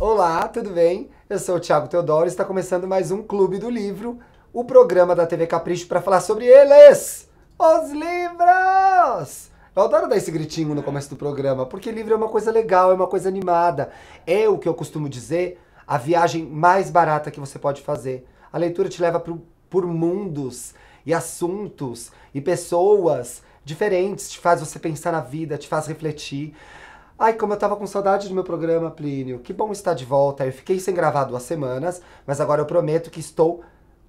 Olá, tudo bem? Eu sou o Thiago Teodoro e está começando mais um Clube do Livro, o programa da TV Capricho para falar sobre eles, os livros! Eu adoro dar esse gritinho no começo do programa, porque livro é uma coisa legal, é uma coisa animada. É o que eu costumo dizer, a viagem mais barata que você pode fazer. A leitura te leva por mundos e assuntos e pessoas diferentes, te faz você pensar na vida, te faz refletir. Ai, como eu tava com saudade do meu programa, Plínio. Que bom estar de volta. Eu fiquei sem gravar duas semanas, mas agora eu prometo que estou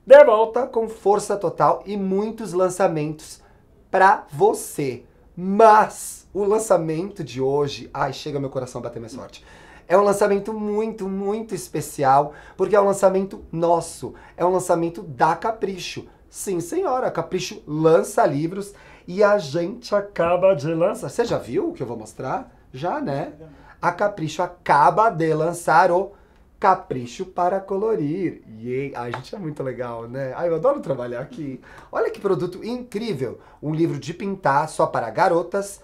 de volta com força total e muitos lançamentos pra você. Mas o lançamento de hoje, ai, chega meu coração a bater mais forte. É um lançamento muito, muito especial, porque é um lançamento nosso, é um lançamento da Capricho. Sim, senhora, Capricho lança livros e a gente acaba de lançar. Você já viu o que eu vou mostrar? já, né? A Capricho acaba de lançar o Capricho para Colorir. E a gente é muito legal, né? Ai, eu adoro trabalhar aqui. Olha que produto incrível! Um livro de pintar só para garotas,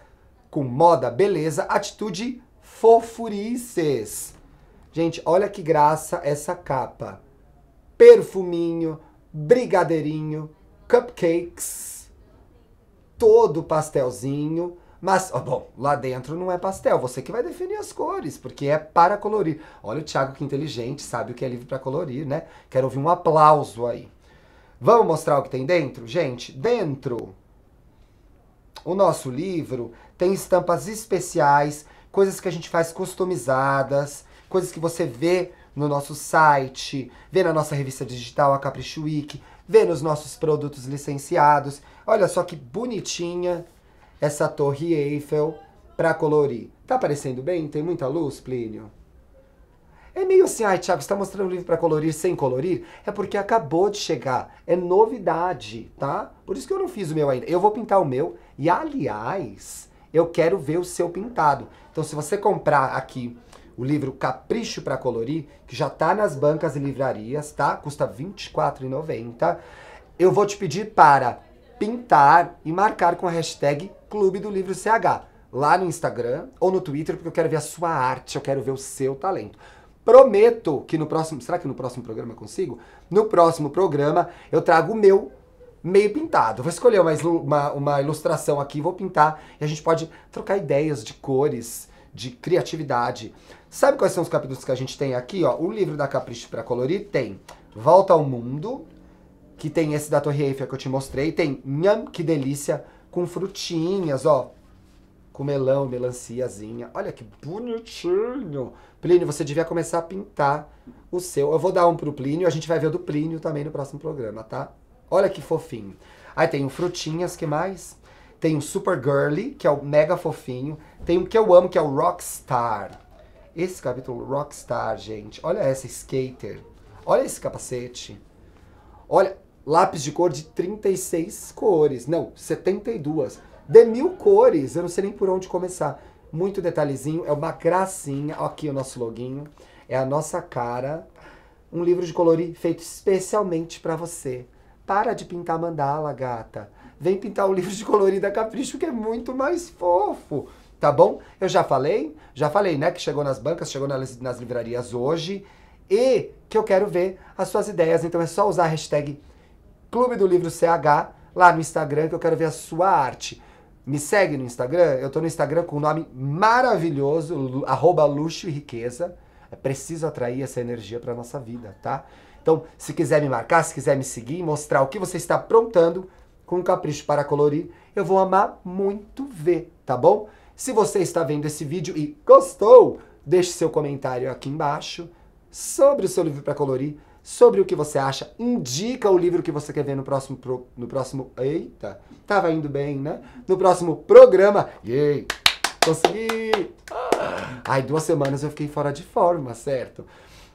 com moda, beleza, atitude fofurices. Gente, olha que graça essa capa. Perfuminho, brigadeirinho, cupcakes, todo pastelzinho mas, ó, bom, lá dentro não é pastel, você que vai definir as cores, porque é para colorir. Olha o Thiago que inteligente, sabe o que é livro para colorir, né? Quero ouvir um aplauso aí. Vamos mostrar o que tem dentro? Gente, dentro o nosso livro tem estampas especiais, coisas que a gente faz customizadas, coisas que você vê no nosso site, vê na nossa revista digital, a Capricho Week, vê nos nossos produtos licenciados. Olha só que bonitinha essa torre Eiffel para colorir. Tá aparecendo bem? Tem muita luz, Plínio? É meio assim, ai, Thiago, você tá mostrando o livro para colorir sem colorir? É porque acabou de chegar, é novidade, tá? Por isso que eu não fiz o meu ainda. Eu vou pintar o meu e, aliás, eu quero ver o seu pintado. Então, se você comprar aqui o livro Capricho para Colorir, que já tá nas bancas e livrarias, tá? Custa R$24,90. 24,90. Eu vou te pedir para pintar e marcar com a hashtag Clube do Livro CH, lá no Instagram ou no Twitter, porque eu quero ver a sua arte, eu quero ver o seu talento. Prometo que no próximo, será que no próximo programa eu consigo? No próximo programa eu trago o meu meio pintado. Vou escolher uma, uma, uma ilustração aqui, vou pintar e a gente pode trocar ideias de cores, de criatividade. Sabe quais são os capítulos que a gente tem aqui? Ó? O livro da Capricho para Colorir tem Volta ao Mundo, que tem esse da Torre Eiffel que eu te mostrei, tem nham, que delícia, com frutinhas, ó. Com melão, melanciazinha. Olha que bonitinho. Plínio, você devia começar a pintar o seu. Eu vou dar um pro Plínio, a gente vai ver o do Plínio também no próximo programa, tá? Olha que fofinho. Aí tem o frutinhas, que mais? Tem o Super Girly, que é o mega fofinho. Tem o que eu amo, que é o Rockstar. Esse capítulo Rockstar, gente. Olha essa skater. Olha esse capacete. Olha, lápis de cor de 36 cores, não, 72. De mil cores, eu não sei nem por onde começar. Muito detalhezinho, é uma gracinha. Aqui o nosso loginho é a nossa cara. Um livro de colorir feito especialmente para você. Para de pintar mandala, gata. Vem pintar o livro de colorir da Capricho, que é muito mais fofo. Tá bom? Eu já falei, já falei, né? Que chegou nas bancas, chegou nas, nas livrarias hoje. E que eu quero ver as suas ideias. Então é só usar a hashtag Clube do Livro CH, lá no Instagram, que eu quero ver a sua arte. Me segue no Instagram, eu tô no Instagram com o um nome maravilhoso, arroba luxo e riqueza. É preciso atrair essa energia para nossa vida, tá? Então, se quiser me marcar, se quiser me seguir, mostrar o que você está aprontando com um capricho para colorir, eu vou amar muito ver, tá bom? Se você está vendo esse vídeo e gostou, deixe seu comentário aqui embaixo sobre o seu livro para colorir sobre o que você acha, indica o livro que você quer ver no próximo pro, no próximo, eita, tava indo bem, né? No próximo programa. Yay! Consegui! Ah! Ai, duas semanas eu fiquei fora de forma, certo?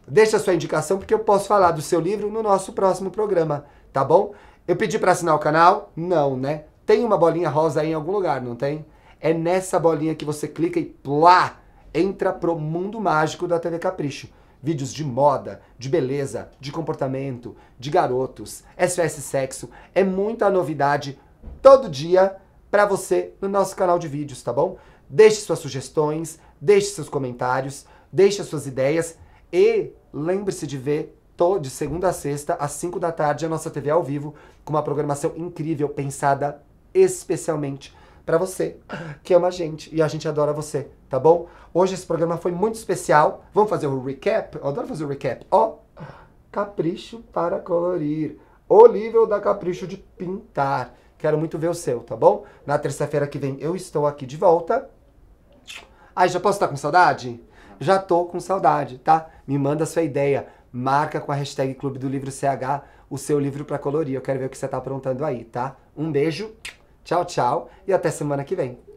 Deixa a sua indicação porque eu posso falar do seu livro no nosso próximo programa, tá bom? Eu pedi para assinar o canal? Não, né? Tem uma bolinha rosa aí em algum lugar, não tem? É nessa bolinha que você clica e plá, entra pro mundo mágico da TV Capricho. Vídeos de moda, de beleza, de comportamento, de garotos, SOS Sexo. É muita novidade todo dia para você no nosso canal de vídeos, tá bom? Deixe suas sugestões, deixe seus comentários, deixe suas ideias e lembre-se de ver de segunda a sexta, às 5 da tarde, a nossa TV ao vivo, com uma programação incrível, pensada especialmente para você que ama a gente e a gente adora você, tá bom? Hoje esse programa foi muito especial. Vamos fazer o um recap? Eu adoro fazer o um recap. Ó, oh, capricho para colorir. O livro da capricho de pintar. Quero muito ver o seu, tá bom? Na terça-feira que vem eu estou aqui de volta. Ai, já posso estar com saudade? Já tô com saudade, tá? Me manda a sua ideia. Marca com a hashtag Clube do Livro CH o seu livro para colorir. Eu quero ver o que você tá aprontando aí, tá? Um beijo. Tchau, tchau e até semana que vem.